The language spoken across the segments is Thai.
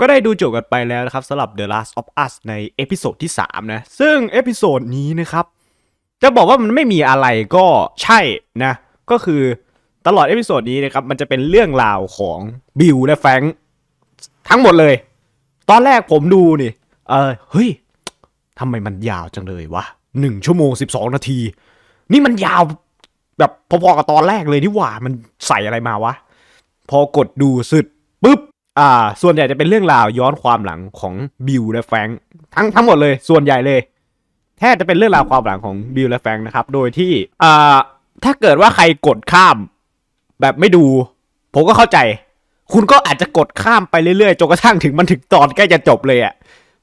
ก็ได้ดูจบกันไปแล้วนะครับสำหรับ The Last of Us ในเอพิโซดที่ 3 นะ ซึ่งเอพิโซดนี้นะครับ จะบอกว่ามันไม่มีอะไรก็ใช่นะ ก็คือตลอดเอพิโซดนี้นะครับ มันจะเป็นเรื่องราวของบิลและแฟงทั้งหมดเลย ตอนแรกผมดูนี่ เออเฮ้ยทำไมมันยาวจังเลยวะหนึ่งชั่วโมงสิบสองนาที นี่มันยาวแบบพอๆ กับตอนแรกเลยนี่หว่า มันใส่อะไรมาวะพอกดดูสุดปุ๊บอ่าส่วนใหญ่จะเป็นเรื่องราวย้อนความหลังของบิลและแฟงทั้งทั้งหมดเลย ส่วนใหญ่เลย แทบจะเป็นเรื่องราวความหลังของบิลและแฟงนะครับโดยที่อ่าถ้าเกิดว่าใครกดข้ามแบบไม่ดู ผมก็เข้าใจ คุณก็อาจจะกดข้ามไปเรื่อยๆจนกระทั่งถึงมันถึงตอนใกล้จะจบเลยอะ่ะ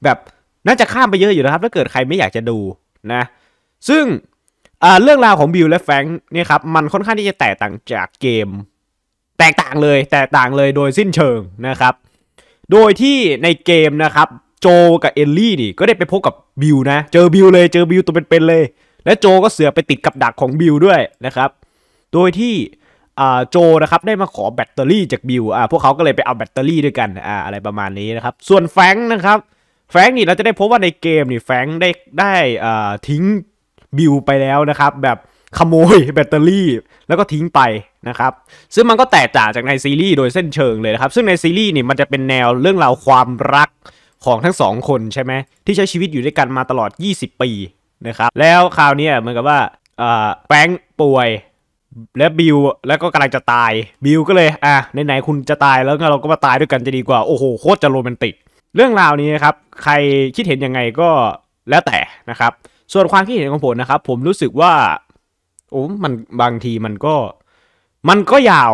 แบบน่าจะข้ามไปเยอะอยู่นะครับถ้าเกิดใครไม่อยากจะดูนะซึ่งเรื่องราวของบิลและแฟงเนี่ยครับมันค่อนข้างที่จะแตกต่างจากเกมแตกต่างเลยแตกต่างเลยโดยสิ้นเชิงนะครับ โดยที่ในเกมนะครับโจกับเอลลี่นี่ก็ได้ไปพบกับบิวนะเจอบิวเลยเจอบิวตัวเป็นๆเลย และโจก็เสือไปติดกับดักของบิวด้วยนะครับ โดยที่โจนะครับได้มาขอแบตเตอรี่จากบิวอ่าพวกเขาก็เลยไปเอาแบตเตอรี่ด้วยกันอ่าอะไรประมาณนี้นะครับ ส่วนแฟงนะครับ แฟงนี่เราจะได้พบว่าในเกมนี่แฟงได้ได้อ่าทิ้งบิวไปแล้วนะครับแบบขโมยแบตเตอรี่แล้วก็ทิ้งไปนะครับ ซึ่งมันก็แตกต่างจากในซีรีส์โดยเส้นเชิงเลยนะครับ ซึ่งในซีรีส์นี่มันจะเป็นแนวเรื่องราวความรักของทั้งสองคนใช่ไหมที่ใช้ชีวิตอยู่ด้วยกันมาตลอด 20 ปีนะครับ แล้วคราวนี้เหมือนกับว่าแป้งป่วยและบิวแล้วก็กำลังจะตายบิวก็เลยอ่ะไหนๆคุณจะตายแล้วเราก็มาตายด้วยกันจะดีกว่าโอ้โหโคตรจะโรแมนติก เรื่องราวนี้นะครับใครคิดเห็นยังไงก็แล้วแต่นะครับ ส่วนความคิดเห็นของผมนะครับผมรู้สึกว่าโอ้มันบางทีมันก็มันก็ยาว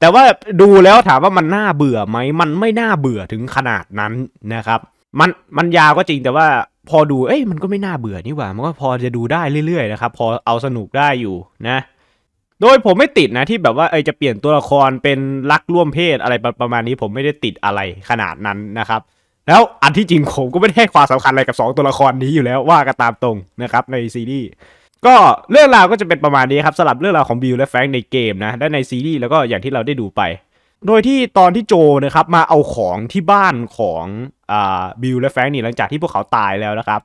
แต่ว่าดูแล้วถามว่ามันน่าเบื่อไหมมันไม่น่าเบื่อถึงขนาดนั้นนะครับ มันมันยาวก็จริง แต่ว่า พอดูเอ้ยมันก็ไม่น่าเบื่อนี่หว่า มันก็พอจะดูได้เรื่อยๆนะครับพอเอาสนุกได้อยู่นะ โดยผมไม่ติดนะ ที่แบบว่าเออจะเปลี่ยนตัวละครเป็นรักร่วมเพศอะไรประมาณนี้ ผมไม่ได้ติดอะไรขนาดนั้นนะครับ แล้วอันที่จริงผมก็ไม่ได้ให้ความสำคัญอะไรกับ2ตัวละครนี้อยู่แล้วว่ากันตามตรงนะครับ ในซีรีส์ก็เรื่องราวก็จะเป็นประมาณนี้ครับสลับเรื่องราวของบิลและแฟรงค์ในเกมนะและในซีรีส์แล้วก็อย่างที่เราได้ดูไป โดยที่ตอนที่โจนะครับ มาเอาของที่บ้านของอ่าบิลและแฟรงค์นี่หลังจากที่พวกเขาตายแล้วนะครับ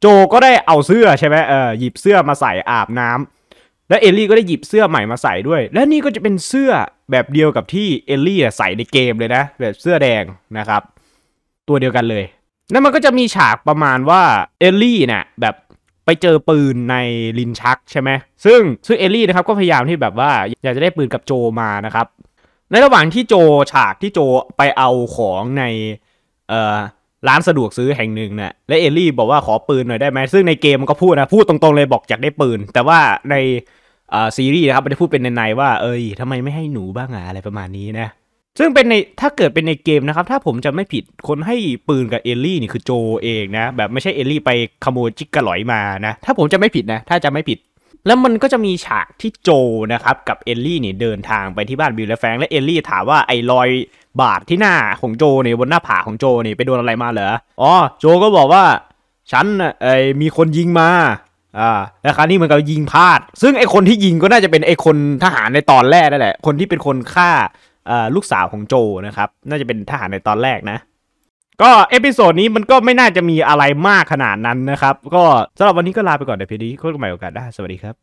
โจก็ได้เอาเสื้อใช่ไหมเออหยิบเสื้อมาใส่อาบน้ำ และเอลลี่ก็ได้หยิบเสื้อใหม่มาใส่ด้วย และนี่ก็จะเป็นเสื้อแบบเดียวกับที่เอลลี่ใส่ในเกมเลยนะ แบบเสื้อแดงนะครับ ตัวเดียวกันเลยแล้วมันก็จะมีฉากประมาณว่าเอลลี่เนี่ยแบบไปเจอปืนในลินชักใช่ไหมซึ่งซึ่งเอลลี่นะครับก็พยายามที่แบบว่าอยากจะได้ปืนกับโจมานะครับ ในระหว่างที่โจฉากที่โจไปเอาของในเอ่อร้านสะดวกซื้อแห่งหนึ่งนะและเอลลี่ บอกว่าขอปืนหน่อยได้ไหมซึ่งในเกมมันก็พูดนะพูดตรงๆเลยบอกอยากได้ปืน แต่ว่าในซีรีส์นะครับมันจะพูดเป็นในๆว่าเอ้ยทำไมไม่ให้หนูบ้างอะอะไรประมาณนี้นะซึ่งเป็นในถ้าเกิดเป็นในเกมนะครับถ้าผมจะไม่ผิดคนให้ปืนกับเอลลี่นี่คือโจเองนะแบบไม่ใช่เอลลี่ไปขโมยจิกกระหลอยมานะ ถ้าผมจะไม่ผิดนะถ้าจะไม่ผิด แล้วมันก็จะมีฉากที่โจนะครับกับเอลลี่นี่เดินทางไปที่บ้านบิลและแฟง และเอลลี่ถามว่าไอ้รอยบาดที่หน้าของโจนี่บนหน้าผาของโจนี่ไปโดนอะไรมาเหรออ๋อ โจก็บอกว่าฉันไอ้มีคนยิงมาอ่าแล้วคราวนี้มันก็ยิงพลาด ซึ่งไอคนที่ยิงก็น่าจะเป็นไอคนทหารในตอนแรกนั่นแหละคนที่เป็นคนฆ่าลูกสาวของโจนะครับน่าจะเป็นทหารในตอนแรกนะก็เอพิโซดนี้มันก็ไม่น่าจะมีอะไรมากขนาดนั้นนะครับก็สำหรับวันนี้ก็ลาไปก่อนเพียวพี้โค้ชใหม่โอกาสได้สวัสดีครับ